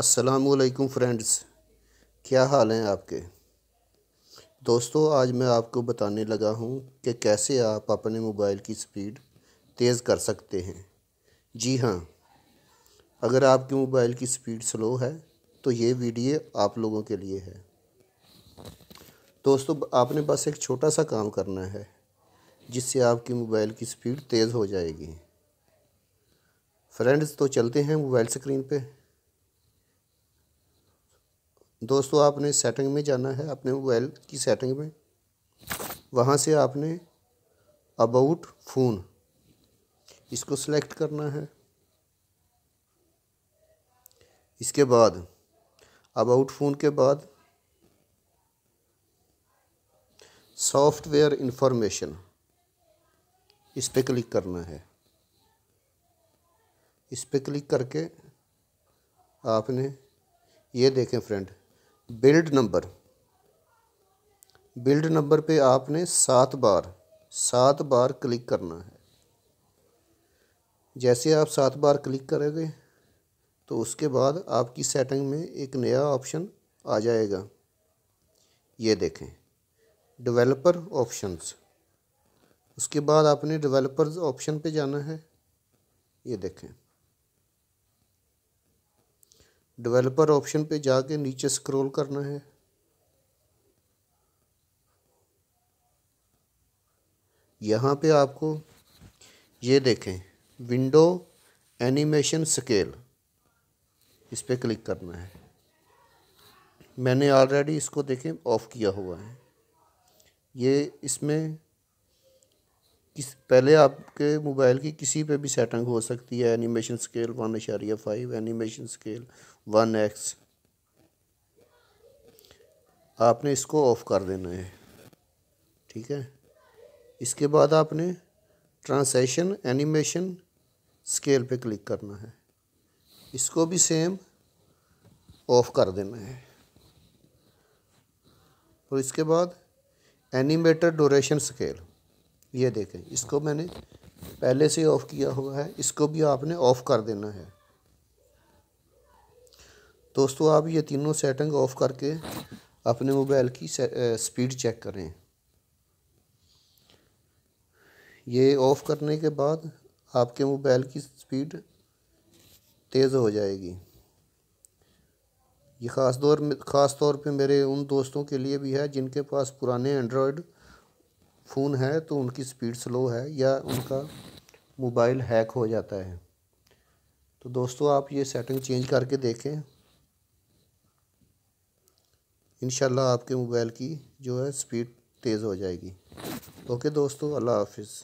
असलकुम फ्रेंड्स क्या हाल हैं आपके दोस्तों आज मैं आपको बताने लगा हूं कि कैसे आप अपने मोबाइल की स्पीड तेज़ कर सकते हैं जी हाँ अगर आपके मोबाइल की स्पीड स्लो है तो ये वीडियो आप लोगों के लिए है दोस्तों आपने बस एक छोटा सा काम करना है जिससे आपकी मोबाइल की स्पीड तेज़ हो जाएगी फ्रेंड्स तो चलते हैं मोबाइल स्क्रीन पर दोस्तों आपने सेटिंग में जाना है अपने मोबाइल की सेटिंग में वहाँ से आपने अबाउट फ़ोन इसको सेलेक्ट करना है इसके बाद अबाउट फ़ोन के बाद सॉफ्टवेयर इंफॉर्मेशन इस पर क्लिक करना है इस पर क्लिक करके आपने ये देखें friend build number build number पे आपने सात बार सात बार क्लिक करना है जैसे आप सात बार क्लिक करेंगे तो उसके बाद आपकी सेटिंग में एक नया ऑप्शन आ जाएगा ये देखें डेवलपर ऑप्शंस उसके बाद आपने डेवलपर्स ऑप्शन पे जाना है ये देखें डेवलपर ऑप्शन पे जाके नीचे स्क्रॉल करना है यहाँ पे आपको ये देखें विंडो एनिमेशन स्केल इस पर क्लिक करना है मैंने ऑलरेडी इसको देखें ऑफ़ किया हुआ है ये इसमें किस पहले आपके मोबाइल की किसी पे भी सेटिंग हो सकती है एनिमेशन स्केल वन अशारिया five animation scale one x आपने इसको ऑफ़ कर देना है ठीक है इसके बाद आपने ट्रांसेशन एनिमेशन स्केल पे क्लिक करना है इसको भी सेम ऑफ़ कर देना है और इसके बाद एनिमेटर डोरेशन स्केल ये देखें इसको मैंने पहले से ऑफ़ किया हुआ है इसको भी आपने ऑफ़ कर देना है दोस्तों आप ये तीनों सेटिंग ऑफ़ करके अपने मोबाइल की स्पीड चेक करें ये ऑफ़ करने के बाद आपके मोबाइल की स्पीड तेज़ हो जाएगी ये ख़ास दौर ख़ास तौर पे मेरे उन दोस्तों के लिए भी है जिनके पास पुराने एंड्रॉयड फ़ोन है तो उनकी स्पीड स्लो है या उनका मोबाइल हैक हो जाता है तो दोस्तों आप ये सेटिंग चेंज करके देखें इन आपके मोबाइल की जो है स्पीड तेज़ हो जाएगी ओके दोस्तों अल्लाह हाफिज़